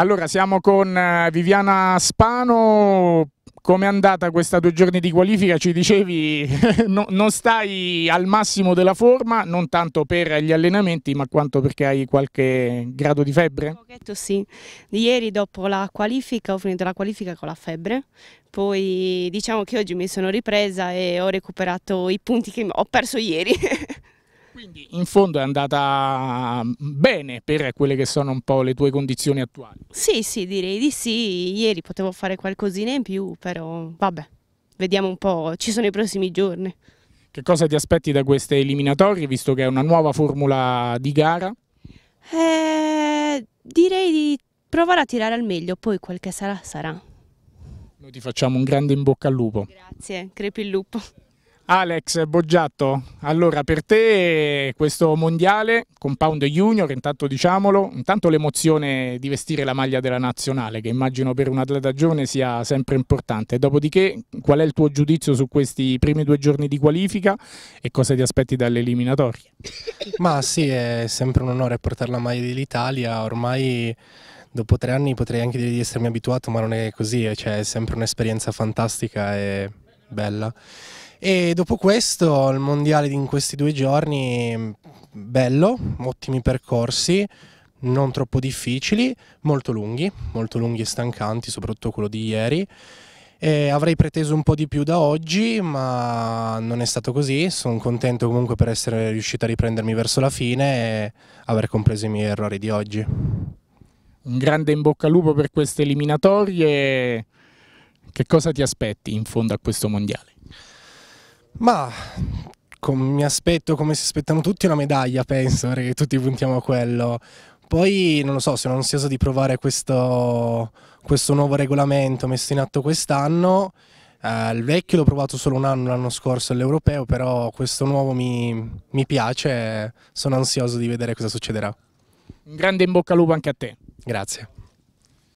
Allora, siamo con eh, Viviana Spano. Come è andata questa due giorni di qualifica? Ci dicevi no, non stai al massimo della forma, non tanto per gli allenamenti, ma quanto perché hai qualche grado di febbre? Un pochetto sì. Ieri dopo la qualifica ho finito la qualifica con la febbre, poi diciamo che oggi mi sono ripresa e ho recuperato i punti che ho perso ieri. Quindi in fondo è andata mm, bene per quelle che sono un po' le tue condizioni attuali. Sì, sì, direi di sì. Ieri potevo fare qualcosina in più, però vabbè, vediamo un po', ci sono i prossimi giorni. Che cosa ti aspetti da queste eliminatorie, visto che è una nuova formula di gara? Eh, direi di provare a tirare al meglio, poi quel che sarà, sarà. Noi ti facciamo un grande in bocca al lupo. Grazie, crepi il lupo. Alex Boggiatto, allora per te questo mondiale, Compound Junior, intanto diciamolo, intanto l'emozione di vestire la maglia della nazionale, che immagino per un atleta giovane sia sempre importante, dopodiché qual è il tuo giudizio su questi primi due giorni di qualifica e cosa ti aspetti dalle eliminatorie? Ma sì, è sempre un onore portare la maglia dell'Italia, ormai dopo tre anni potrei anche dire di essermi abituato, ma non è così, eh. cioè, è sempre un'esperienza fantastica e bella e dopo questo il mondiale in questi due giorni, bello, ottimi percorsi, non troppo difficili, molto lunghi, molto lunghi e stancanti, soprattutto quello di ieri. E avrei preteso un po' di più da oggi, ma non è stato così. Sono contento comunque per essere riuscito a riprendermi verso la fine e aver compreso i miei errori di oggi. Un grande in bocca al lupo per queste eliminatorie. Che cosa ti aspetti in fondo a questo mondiale? Ma com mi aspetto, come si aspettano tutti, una medaglia, penso, perché tutti puntiamo a quello. Poi non lo so, sono ansioso di provare questo, questo nuovo regolamento messo in atto quest'anno. Eh, il vecchio l'ho provato solo un anno l'anno scorso all'Europeo, però questo nuovo mi, mi piace e sono ansioso di vedere cosa succederà. Un grande in bocca al lupo anche a te. Grazie.